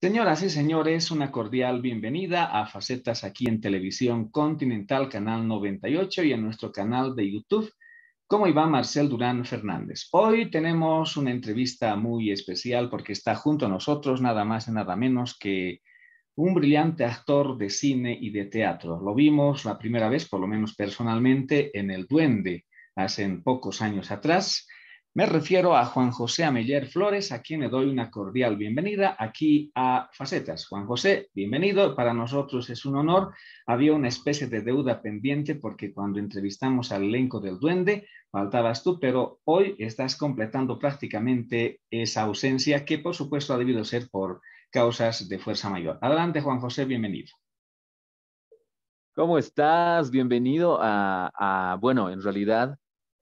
Señoras y señores, una cordial bienvenida a Facetas aquí en Televisión Continental, Canal 98 y en nuestro canal de YouTube, como iba Marcel Durán Fernández. Hoy tenemos una entrevista muy especial porque está junto a nosotros nada más y nada menos que un brillante actor de cine y de teatro. Lo vimos la primera vez, por lo menos personalmente, en El Duende, hace pocos años atrás me refiero a Juan José Ameller Flores, a quien le doy una cordial bienvenida aquí a Facetas. Juan José, bienvenido. Para nosotros es un honor. Había una especie de deuda pendiente porque cuando entrevistamos al elenco del duende, faltabas tú, pero hoy estás completando prácticamente esa ausencia que por supuesto ha debido ser por causas de fuerza mayor. Adelante, Juan José, bienvenido. ¿Cómo estás? Bienvenido a, a bueno, en realidad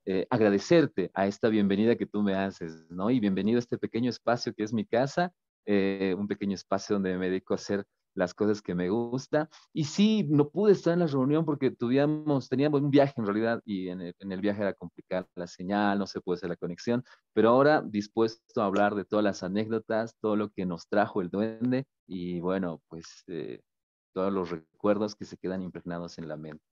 eh, agradecerte a esta bienvenida que tú me haces, ¿no? Y bienvenido a este pequeño espacio que es mi casa, eh, un pequeño espacio donde me dedico a hacer las cosas que me gusta. Y sí, no pude estar en la reunión porque tuvimos, teníamos un viaje en realidad y en el, viaje era complicada la señal, no se puede hacer la conexión, pero ahora dispuesto a hablar de todas las anécdotas, todo lo que nos trajo el duende y bueno, pues eh, todos los recuerdos que se quedan impregnados en la mente.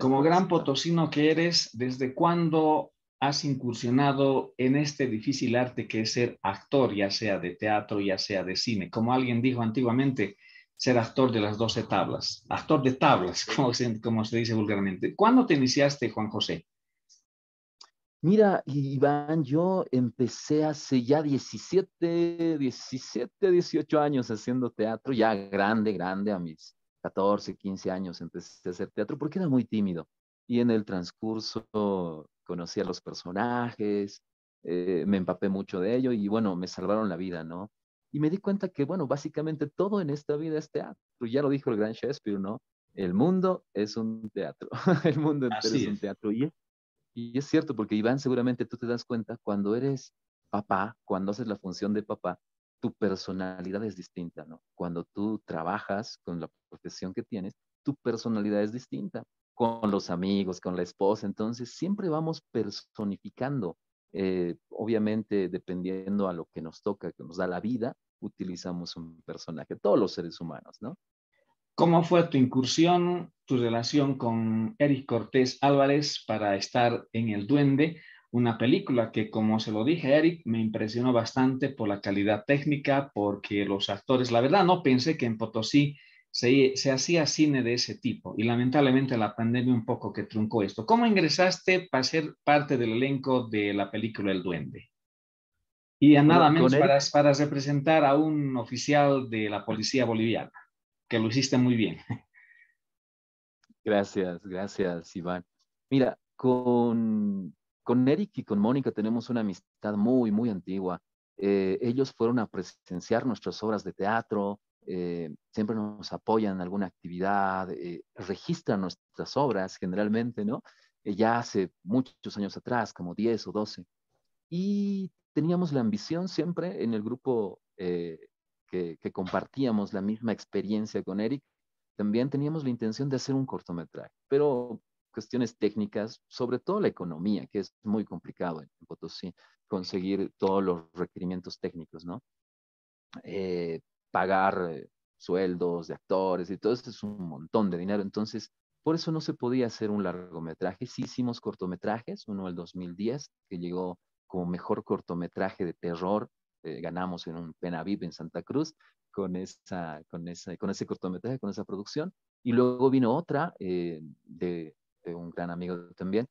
Como gran potosino que eres, ¿desde cuándo has incursionado en este difícil arte que es ser actor, ya sea de teatro, ya sea de cine? Como alguien dijo antiguamente, ser actor de las doce tablas, actor de tablas, como se, dice vulgarmente. ¿Cuándo te iniciaste, Juan José? Mira, Iván, yo empecé hace ya 17, 17, 18 años haciendo teatro, ya grande, grande, a mis 14, 15 años empecé a hacer teatro porque era muy tímido. Y en el transcurso conocí a los personajes, eh, me empapé mucho de ello y bueno, me salvaron la vida, ¿no? Y me di cuenta que, bueno, básicamente todo en esta vida es teatro. Ya lo dijo el gran Shakespeare, ¿no? El mundo es un teatro. el mundo entero es, un teatro. Y y es cierto, porque Iván, seguramente tú te das cuenta cuando eres papá, cuando haces la función de papá, tu personalidad es distinta, ¿no? Cuando tú trabajas con la profesión que tienes, tu personalidad es distinta con los amigos, con la esposa. Entonces, siempre vamos personificando. Eh, obviamente, dependiendo a lo que nos toca, que nos da la vida, utilizamos un personaje, todos los seres humanos, ¿no? ¿Cómo fue tu incursión, tu relación con Eric Cortés Álvarez para estar en El Duende? una película que, como se lo dije a Eric, me impresionó bastante por la calidad técnica, porque los actores, la verdad no pensé que en Potosí se, hacía cine de ese tipo y lamentablemente la pandemia un poco que truncó esto. ¿Cómo ingresaste para ser parte del elenco de la película El Duende? Y a nada e-, menos para, para representar a un oficial de la policía boliviana, que lo hiciste muy bien. Gracias, gracias, Iván. Mira, con con Eric y con Mónica tenemos una amistad muy, muy antigua. Eh, ellos fueron a presenciar nuestras obras de teatro, eh, siempre nos apoyan en alguna actividad, eh, registran nuestras obras generalmente, ¿no? ya hace muchos años atrás, como 10 o 12. Y teníamos la ambición siempre en el grupo que, que compartíamos la misma experiencia con Eric, también teníamos la intención de hacer un cortometraje, pero cuestiones técnicas, sobre todo la economía, que es muy complicado en Potosí conseguir todos los requerimientos técnicos, ¿no? Eh, pagar eh, sueldos de actores y todo eso es un montón de dinero. Entonces, por eso no se podía hacer un largometraje. Sí hicimos cortometrajes, uno el 2010, que llegó como mejor cortometraje de terror. Eh, ganamos en un Penavip en Santa Cruz con, esa, con, con ese cortometraje, con esa producción. Y luego vino otra de este, un gran amigo también,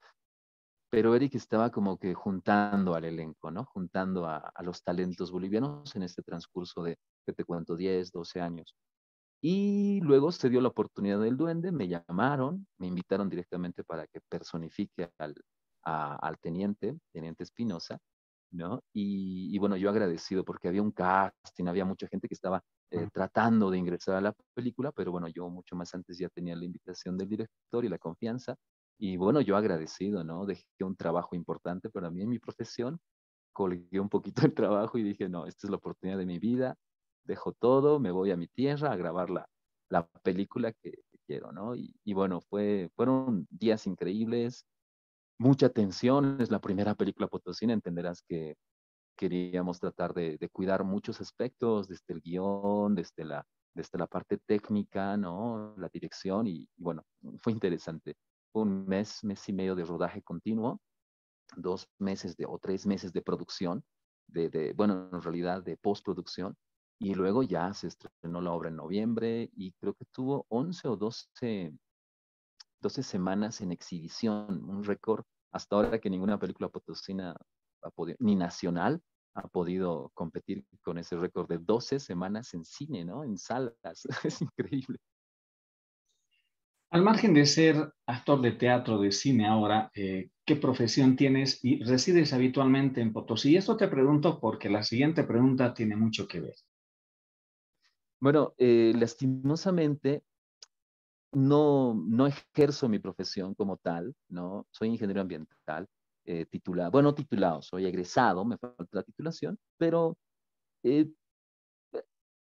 pero Eric estaba como que juntando al elenco, ¿no? Juntando a, los talentos bolivianos en este transcurso de, que te cuento, 10, 12 años. Y luego se dio la oportunidad del duende, me llamaron, me invitaron directamente para que personifique al, al teniente, teniente Espinosa, ¿no? y, bueno, yo agradecido porque había un casting, había mucha gente que estaba eh, tratando de ingresar a la película, pero bueno, yo mucho más antes ya tenía la invitación del director y la confianza. Y bueno, yo agradecido, ¿no? Dejé un trabajo importante para mí en mi profesión, colgué un poquito el trabajo y dije, no, esta es la oportunidad de mi vida, dejo todo, me voy a mi tierra a grabar la, la película que, quiero, ¿no? Y, bueno, fue, fueron días increíbles, mucha tensión, es la primera película potosina, entenderás que queríamos tratar de, cuidar muchos aspectos, desde el guión, desde la, desde la parte técnica, ¿no? la dirección, y, bueno, fue interesante. Fue un mes, mes y medio de rodaje continuo, dos meses de, o tres meses de producción, de, bueno, en realidad de postproducción, y luego ya se estrenó la obra en noviembre y creo que tuvo once o doce 12 semanas en exhibición, un récord hasta ahora que ninguna película potosina ni Nacional ha podido competir con ese récord de 12 semanas en cine, ¿no? En salas. Es increíble. Al margen de ser actor de teatro, de cine ahora, eh, ¿qué profesión tienes y resides habitualmente en Potosí? Y esto te pregunto porque la siguiente pregunta tiene mucho que ver. Bueno, eh, lastimosamente no, no ejerzo mi profesión como tal, ¿no? Soy ingeniero ambiental, eh, titulado, bueno, titulado, soy egresado, me falta la titulación, pero eh,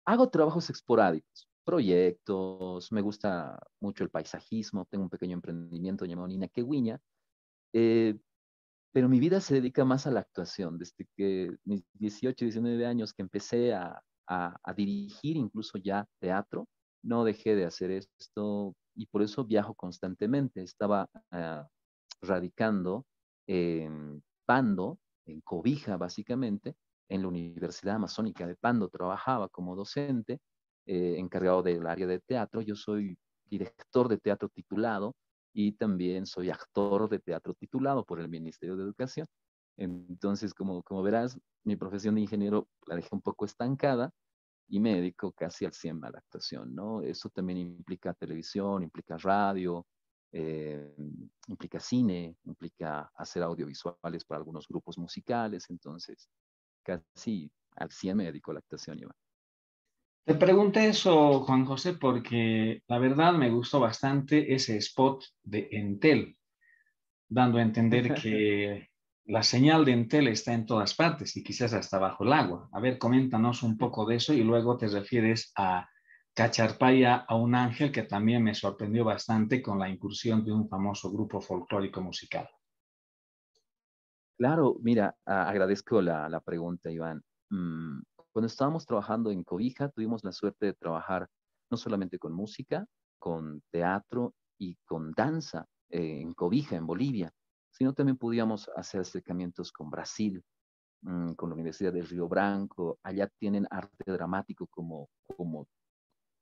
hago trabajos esporádicos, proyectos, me gusta mucho el paisajismo, tengo un pequeño emprendimiento llamado Nina Queguiña, eh, pero mi vida se dedica más a la actuación, desde que mis 18, 19 años que empecé a, a, dirigir incluso ya teatro, no dejé de hacer esto y por eso viajo constantemente. Estaba radicando eh, Pando, en Cobija básicamente, en la Universidad Amazónica de Pando trabajaba como docente, eh, encargado del área de teatro. Yo soy director de teatro titulado y también soy actor de teatro titulado por el Ministerio de Educación. Entonces, como, como verás, mi profesión de ingeniero la dejé un poco estancada y me dedico casi al 100 a la actuación, ¿no? Eso también implica televisión, implica radio, eh, implica cine, implica hacer audiovisuales para algunos grupos musicales, entonces casi al 100 me la actuación, Iván. Te pregunté eso, Juan José, porque la verdad me gustó bastante ese spot de Entel, dando a entender que la señal de Entel está en todas partes y quizás hasta bajo el agua. A ver, coméntanos un poco de eso y luego te refieres a Cacharpaya a un ángel que también me sorprendió bastante con la incursión de un famoso grupo folclórico musical. Claro, mira, agradezco la, pregunta, Iván. Mm, cuando estábamos trabajando en Cobija, tuvimos la suerte de trabajar no solamente con música, con teatro y con danza eh, en Cobija, en Bolivia, sino también podíamos hacer acercamientos con Brasil, mm, con la Universidad del Río Branco. Allá tienen arte dramático como, como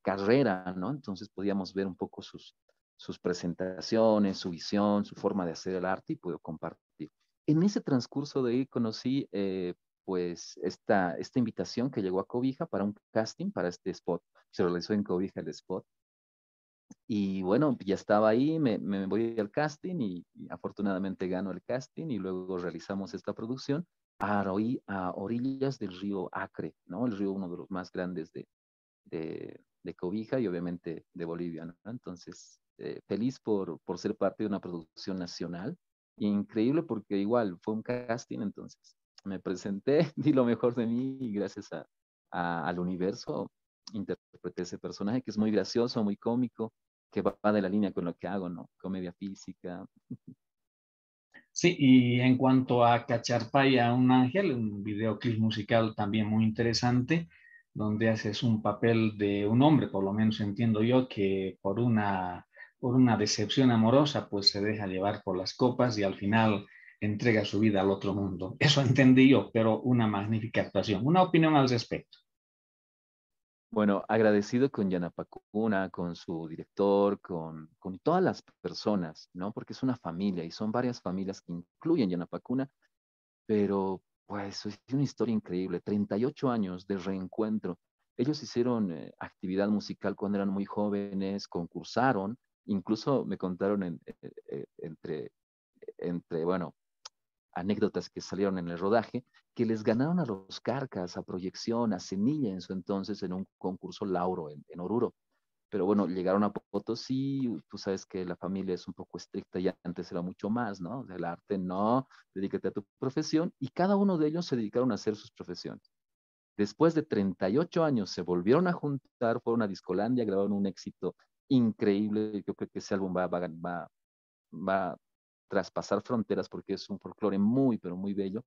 carrera, ¿no? Entonces podíamos ver un poco sus, sus presentaciones, su visión, su forma de hacer el arte y puedo compartir. En ese transcurso de ahí conocí eh, pues esta, esta invitación que llegó a Cobija para un casting para este spot. Se realizó en Cobija el spot. Y bueno, ya estaba ahí, me, voy al casting y, afortunadamente gano el casting y luego realizamos esta producción a, a orillas del río Acre, ¿no? El río uno de los más grandes de, de Cobija y obviamente de Bolivia. Entonces, eh, feliz por, por ser parte de una producción nacional. Increíble porque igual fue un casting, entonces me presenté, di lo mejor de mí y gracias a, al universo interpreté ese personaje que es muy gracioso, muy cómico, que va, de la línea con lo que hago, ¿no? Comedia física. Sí, y en cuanto a Cacharpa y a un ángel, un videoclip musical también muy interesante, donde haces un papel de un hombre, por lo menos entiendo yo, que por una, por una decepción amorosa, pues se deja llevar por las copas y al final entrega su vida al otro mundo. Eso entendí yo, pero una magnífica actuación. Una opinión al respecto. Bueno, agradecido con Yana Pacuna, con su director, con, con, todas las personas, ¿no? Porque es una familia y son varias familias que incluyen Yana Pacuna, pero pues es una historia increíble, 38 años de reencuentro. Ellos hicieron eh, actividad musical cuando eran muy jóvenes, concursaron, incluso me contaron eh, eh, entre, entre, bueno, anécdotas que salieron en el rodaje, que les ganaron a los Carcas, a Proyección, a Semilla en su entonces en un concurso Lauro en Oruro pero bueno, llegaron a Potosí, tú sabes que la familia es un poco estricta y antes era mucho más, ¿no? Del arte no, dedícate a tu profesión y cada uno de ellos se dedicaron a hacer sus profesiones. Después de 38 años se volvieron a juntar, fueron a Discolandia, grabaron un éxito increíble, yo creo que ese álbum va, va, va, va a traspasar fronteras porque es un folclore muy, pero muy bello.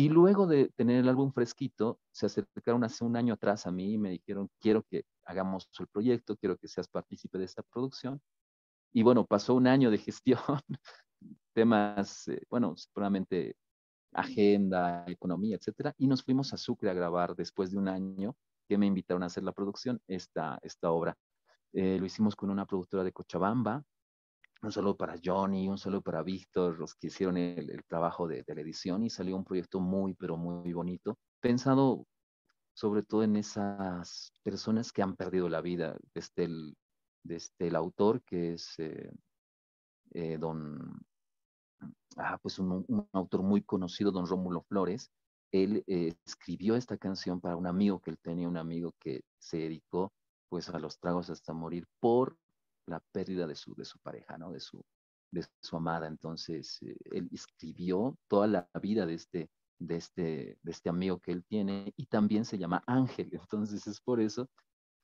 Y luego de tener el álbum fresquito, se acercaron hace un año atrás a mí y me dijeron, quiero que hagamos el proyecto, quiero que seas partícipe de esta producción. Y bueno, pasó un año de gestión, temas, eh, bueno, seguramente agenda, economía, etcétera, y nos fuimos a Sucre a grabar después de un año que me invitaron a hacer la producción, esta, esta obra. Eh, lo hicimos con una productora de Cochabamba, un solo para Johnny, un solo para Víctor, los que hicieron el, trabajo de, de, la edición y salió un proyecto muy, pero muy bonito, pensado sobre todo en esas personas que han perdido la vida, desde el, desde el autor que es eh, eh, don, ah, pues un, autor muy conocido, don Rómulo Flores, él eh, escribió esta canción para un amigo que él tenía, un amigo que se dedicó pues a los tragos hasta morir por la pérdida de su, de su pareja, ¿no? De su, de su amada. Entonces, eh, él escribió toda la vida de este, de, este, de este amigo que él tiene y también se llama Ángel. Entonces, es por eso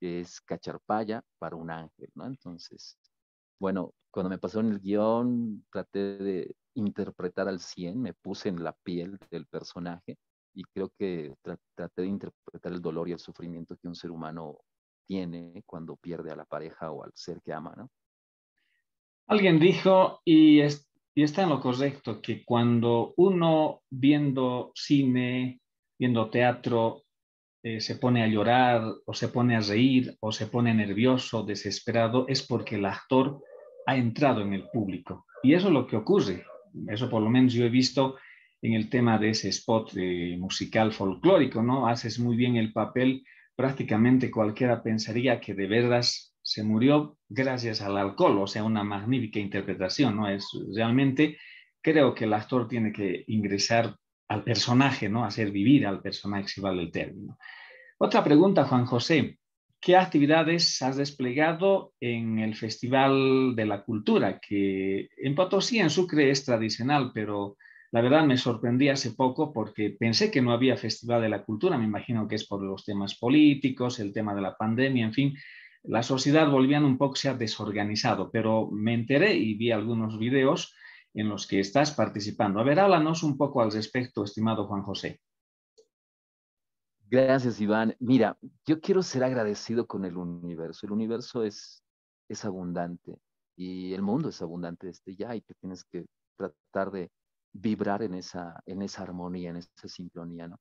que es cacharpaya para un ángel, ¿no? Entonces, bueno, cuando me pasaron el guión, traté de interpretar al 100, me puse en la piel del personaje y creo que traté de interpretar el dolor y el sufrimiento que un ser humano tiene cuando pierde a la pareja o al ser que ama, ¿no? Alguien dijo, y, está en lo correcto, que cuando uno viendo cine, viendo teatro, eh, se pone a llorar o se pone a reír o se pone nervioso, desesperado, es porque el actor ha entrado en el público. Y eso es lo que ocurre. Eso por lo menos yo he visto en el tema de ese spot eh, musical folclórico, ¿no? Haces muy bien el papel prácticamente cualquiera pensaría que de veras se murió gracias al alcohol, o sea, una magnífica interpretación, ¿no? Es realmente, creo que el actor tiene que ingresar al personaje, ¿no? Hacer vivir al personaje, si vale el término. Otra pregunta, Juan José. ¿Qué actividades has desplegado en el Festival de la Cultura? Que en Potosí, en Sucre, es tradicional, pero la verdad me sorprendí hace poco porque pensé que no había Festival de la Cultura, me imagino que es por los temas políticos, el tema de la pandemia, en fin, la sociedad boliviana un poco se ha desorganizado, pero me enteré y vi algunos videos en los que estás participando. A ver, háblanos un poco al respecto, estimado Juan José. Gracias, Iván. Mira, yo quiero ser agradecido con el universo. El universo es, es abundante y el mundo es abundante desde ya y que tienes que tratar de vibrar en esa, en esa armonía, en esa sincronía, ¿no?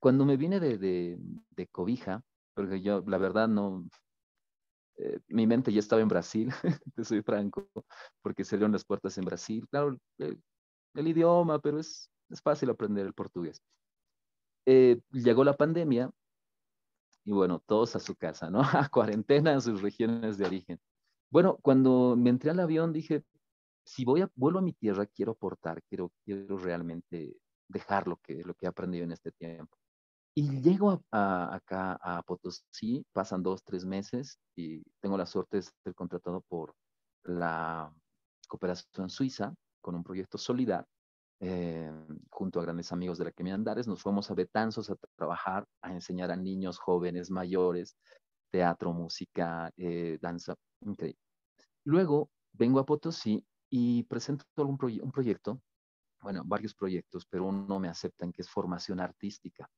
Cuando me vine de, de, cobija, porque yo, la verdad, no, eh, mi mente ya estaba en Brasil, te soy franco, porque se las puertas en Brasil. Claro, eh, el, idioma, pero es, es fácil aprender el portugués. Eh, llegó la pandemia y bueno, todos a su casa, ¿no? A cuarentena en sus regiones de origen. Bueno, cuando me entré al avión dije, si voy vuelvo a mi tierra, quiero aportar, quiero, quiero realmente dejar lo que, lo que he aprendido en este tiempo. Y llego acá a Potosí, pasan dos, tres meses y tengo la suerte de ser contratado por la cooperación suiza con un proyecto Solidar. Eh, junto a grandes amigos de la me Andares, nos fuimos a Betanzos a trabajar, a enseñar a niños, jóvenes, mayores, teatro, música, eh, danza, increíble. Luego vengo a Potosí y presento un proyecto, bueno, varios proyectos, pero uno me aceptan que es formación artística.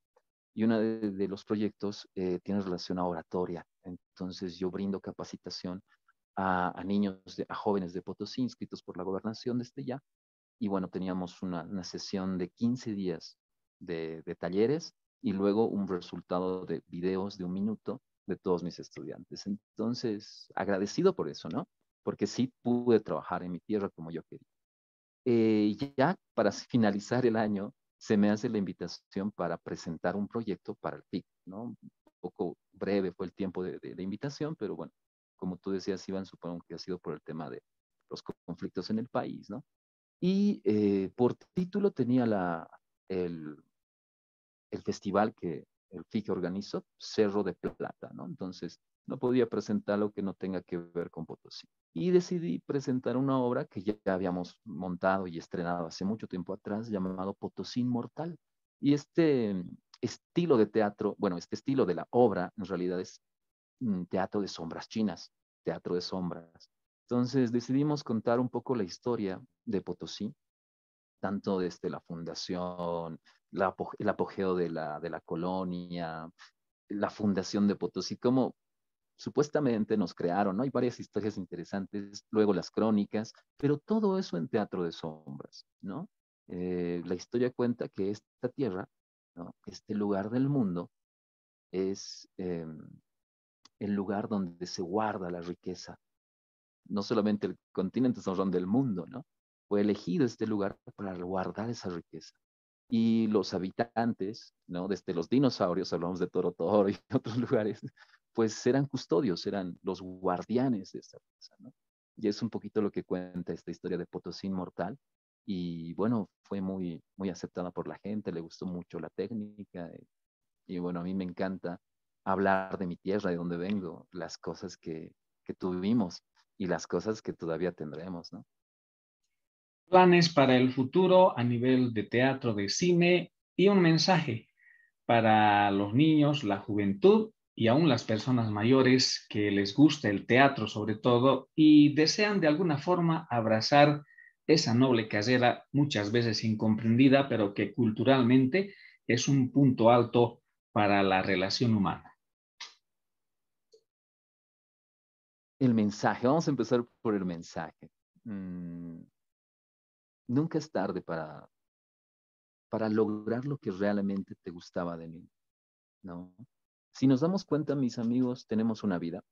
Y uno de, los proyectos eh, tiene relación a oratoria. Entonces yo brindo capacitación a, niños, a jóvenes de Potosí inscritos por la gobernación desde ya. Y bueno, teníamos una, sesión de 15 días de talleres y luego un resultado de videos de un minuto de todos mis estudiantes. Entonces, agradecido por eso, ¿no? porque sí pude trabajar en mi tierra como yo quería. Eh, ya para finalizar el año, se me hace la invitación para presentar un proyecto para el PIC, ¿no? Un poco breve fue el tiempo de, de, invitación, pero bueno, como tú decías, Iván, supongo que ha sido por el tema de los conflictos en el país, ¿no? Y eh, por título tenía la, el, el festival que, el FIG organizó Cerro de Plata, ¿no? Entonces, no podía presentar lo que no tenga que ver con Potosí. Y decidí presentar una obra que ya habíamos montado y estrenado hace mucho tiempo atrás, llamado Potosí Inmortal. Y este estilo de teatro, bueno, este estilo de la obra en realidad es mm, teatro de sombras chinas, teatro de sombras. Entonces decidimos contar un poco la historia de Potosí, tanto desde la fundación, el apogeo de la, colonia, la fundación de Potosí, como supuestamente nos crearon, ¿no? Hay varias historias interesantes, luego las crónicas, pero todo eso en teatro de sombras, ¿no? Eh, la historia cuenta que esta tierra, este lugar del mundo, es em, el lugar donde se guarda la riqueza. No solamente el continente, sino del mundo, ¿no? Fue elegido este lugar para guardar esa riqueza y los habitantes, ¿no? Desde los dinosaurios, hablamos de Toro Toro y otros lugares, pues eran custodios, eran los guardianes de esta casa, ¿no? Y es un poquito lo que cuenta esta historia de Potosí Inmortal. Y bueno, fue muy, muy aceptada por la gente, le gustó mucho la técnica. Y, bueno, a mí me encanta hablar de mi tierra, de donde vengo, las cosas que, que tuvimos y las cosas que todavía tendremos, ¿no? planes para el futuro a nivel de teatro, de cine y un mensaje para los niños, la juventud y aún las personas mayores que les gusta el teatro sobre todo y desean de alguna forma abrazar esa noble carrera muchas veces incomprendida, pero que culturalmente es un punto alto para la relación humana. El mensaje, vamos a empezar por el mensaje. Mm, nunca es tarde para, para lograr lo que realmente te gustaba de mí, ¿no? Si nos damos cuenta, mis amigos, tenemos una vida,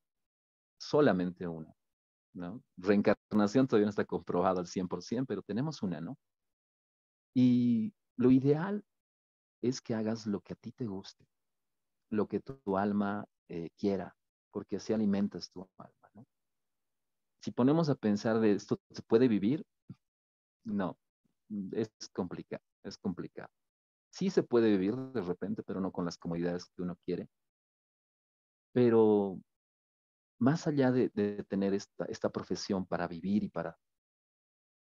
solamente una, ¿no? Reencarnación todavía no está comprobado al 100%, pero tenemos una, ¿no? Y lo ideal es que hagas lo que a ti te guste, lo que tu alma eh, quiera, porque así alimentas tu alma, ¿no? Si ponemos a pensar de esto, ¿se puede vivir? no, es complicado, es complicado. Sí se puede vivir de repente, pero no con las comodidades que uno quiere. Pero más allá de, tener esta, profesión para vivir y para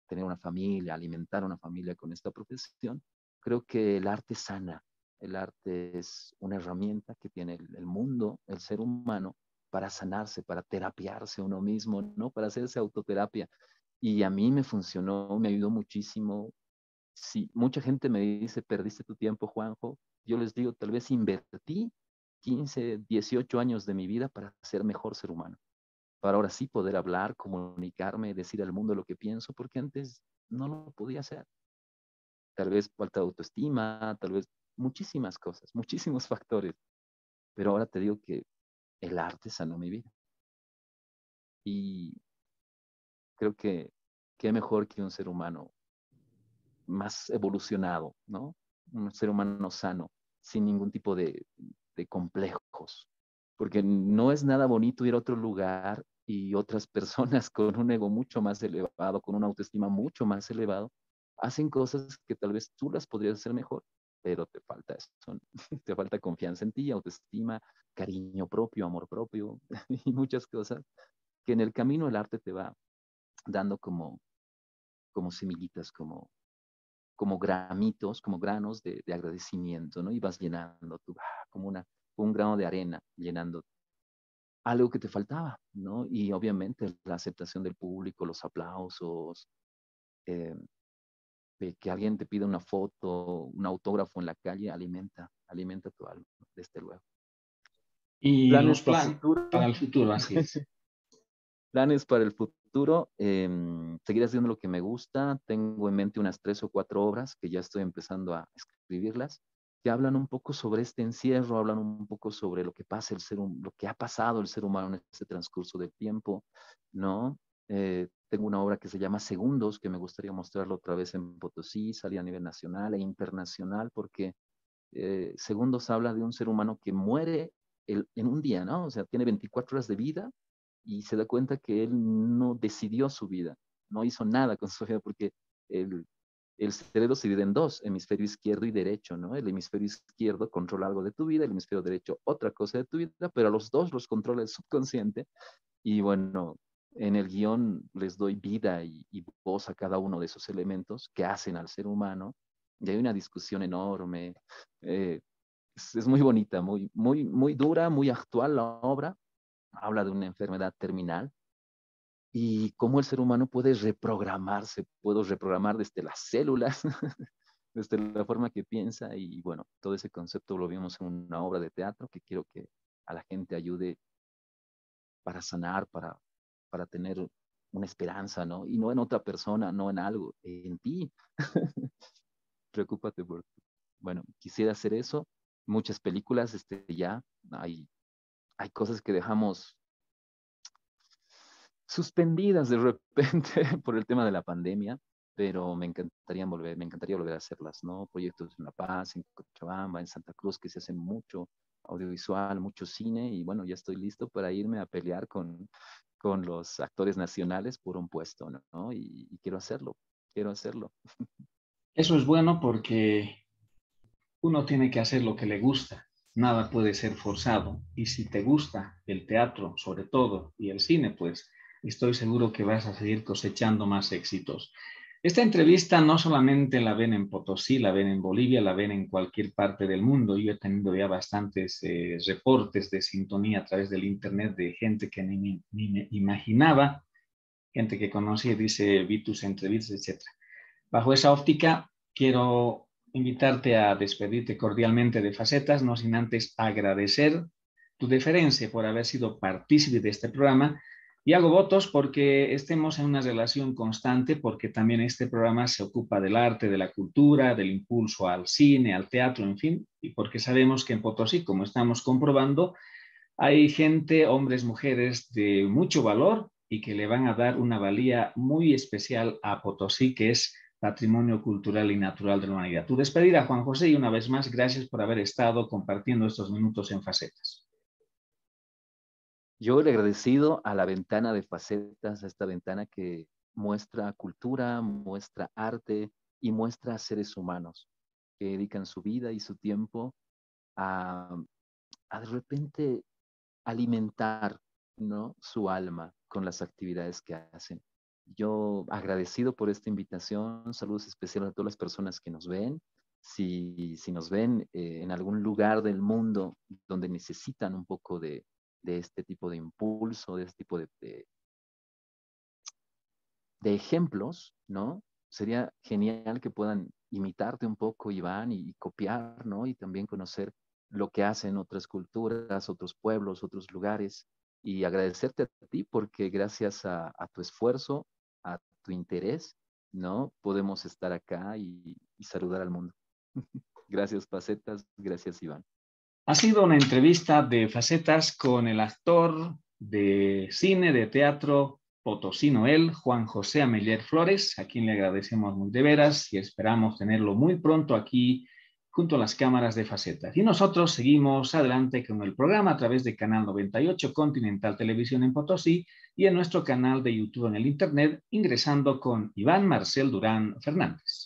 tener una familia, alimentar una familia con esta profesión, creo que el arte sana. El arte es una herramienta que tiene el, mundo, el ser humano, para sanarse, para terapiarse uno mismo, ¿no? Para hacerse autoterapia. Y a mí me funcionó, me ayudó muchísimo. Si mucha gente me dice, perdiste tu tiempo, Juanjo, yo les digo, tal vez invertí 15, 18 años de mi vida para ser mejor ser humano, para ahora sí poder hablar, comunicarme, decir al mundo lo que pienso, porque antes no lo podía hacer. Tal vez falta de autoestima, tal vez muchísimas cosas, muchísimos factores. Pero ahora te digo que el arte sanó mi vida. Y creo que qué mejor que un ser humano más evolucionado, ¿no? Un ser humano sano, sin ningún tipo de, complejos. Porque no es nada bonito ir a otro lugar y otras personas con un ego mucho más elevado, con una autoestima mucho más elevado, hacen cosas que tal vez tú las podrías hacer mejor, pero te falta eso, te falta confianza en ti, autoestima, cariño propio, amor propio y muchas cosas que en el camino el arte te va dando como, como semillitas, como, como gramitos, como granos de, agradecimiento, ¿no? Y vas llenando tú, ah, como una, un grano de arena, llenando algo que te faltaba, ¿no? Y obviamente la aceptación del público, los aplausos, eh, de que alguien te pida una foto, un autógrafo en la calle, alimenta, alimenta tu alma, desde luego. Y planes para el futuro, así es. Planes para el futuro, eh, seguir haciendo lo que me gusta. Tengo en mente unas tres o cuatro obras que ya estoy empezando a escribirlas, que hablan un poco sobre este encierro, hablan un poco sobre lo que pasa el ser, lo que ha pasado el ser humano en este transcurso del tiempo, ¿no? Eh, tengo una obra que se llama Segundos, que me gustaría mostrarlo otra vez en Potosí, salir a nivel nacional e internacional, porque eh, Segundos habla de un ser humano que muere en un día, ¿no? O sea, tiene 24 horas de vida y se da cuenta que él no decidió su vida, no hizo nada con su vida porque el, cerebro se divide en dos, hemisferio izquierdo y derecho, ¿no? El hemisferio izquierdo controla algo de tu vida, el hemisferio derecho otra cosa de tu vida, pero a los dos los controla el subconsciente y bueno, en el guión les doy vida y, voz a cada uno de esos elementos que hacen al ser humano y hay una discusión enorme. Eh, es, muy bonita, muy, muy, muy dura, muy actual la obra, habla de una enfermedad terminal y cómo el ser humano puede reprogramarse, puedo reprogramar desde las células, desde la forma que piensa y bueno, todo ese concepto lo vimos en una obra de teatro que quiero que a la gente ayude para sanar, para, para tener una esperanza, ¿no? Y no en otra persona, no en algo, en ti. Preocúpate por... Bueno, quisiera hacer eso. Muchas películas este, ya, hay hay cosas que dejamos suspendidas de repente por el tema de la pandemia, pero me encantaría volver, me encantaría volver a hacerlas, ¿no? Proyectos en La Paz, en Cochabamba, en Santa Cruz, que se hacen mucho audiovisual, mucho cine, y bueno, ya estoy listo para irme a pelear con, con los actores nacionales por un puesto, Y, y quiero hacerlo, quiero hacerlo. Eso es bueno porque uno tiene que hacer lo que le gusta nada puede ser forzado. Y si te gusta el teatro, sobre todo, y el cine, pues estoy seguro que vas a seguir cosechando más éxitos. Esta entrevista no solamente la ven en Potosí, la ven en Bolivia, la ven en cualquier parte del mundo. Yo he tenido ya bastantes eh, reportes de sintonía a través del Internet de gente que ni, me imaginaba, gente que conocí, dice, vi tus entrevistas, etc. Bajo esa óptica, quiero invitarte a despedirte cordialmente de Facetas, no sin antes agradecer tu deferencia por haber sido partícipe de este programa y hago votos porque estemos en una relación constante, porque también este programa se ocupa del arte, de la cultura, del impulso al cine, al teatro, en fin, y porque sabemos que en Potosí, como estamos comprobando, hay gente, hombres, mujeres de mucho valor y que le van a dar una valía muy especial a Potosí, que es patrimonio cultural y natural de la humanidad. Tu despedida, Juan José, y una vez más, gracias por haber estado compartiendo estos minutos en facetas. Yo le agradecido a la ventana de facetas, a esta ventana que muestra cultura, muestra arte y muestra a seres humanos que dedican su vida y su tiempo a, de repente alimentar ¿no? su alma con las actividades que hacen. Yo agradecido por esta invitación, saludos especiales a todas las personas que nos ven. Si, si nos ven eh, en algún lugar del mundo donde necesitan un poco de, de este tipo de impulso, de este tipo de, de, ejemplos, ¿no? Sería genial que puedan imitarte un poco, Iván, y, y, copiar, ¿no? Y también conocer lo que hacen otras culturas, otros pueblos, otros lugares. Y agradecerte a ti porque gracias a tu esfuerzo tu interés, ¿no? Podemos estar acá y, saludar al mundo. gracias, Facetas. Gracias, Iván. Ha sido una entrevista de Facetas con el actor de cine, de teatro potosino, él, Juan José Ameller Flores, a quien le agradecemos muy de veras y esperamos tenerlo muy pronto aquí junto a las cámaras de facetas. Y nosotros seguimos adelante con el programa a través de Canal 98 Continental Televisión en Potosí y en nuestro canal de YouTube en el Internet, ingresando con Iván Marcel Durán Fernández.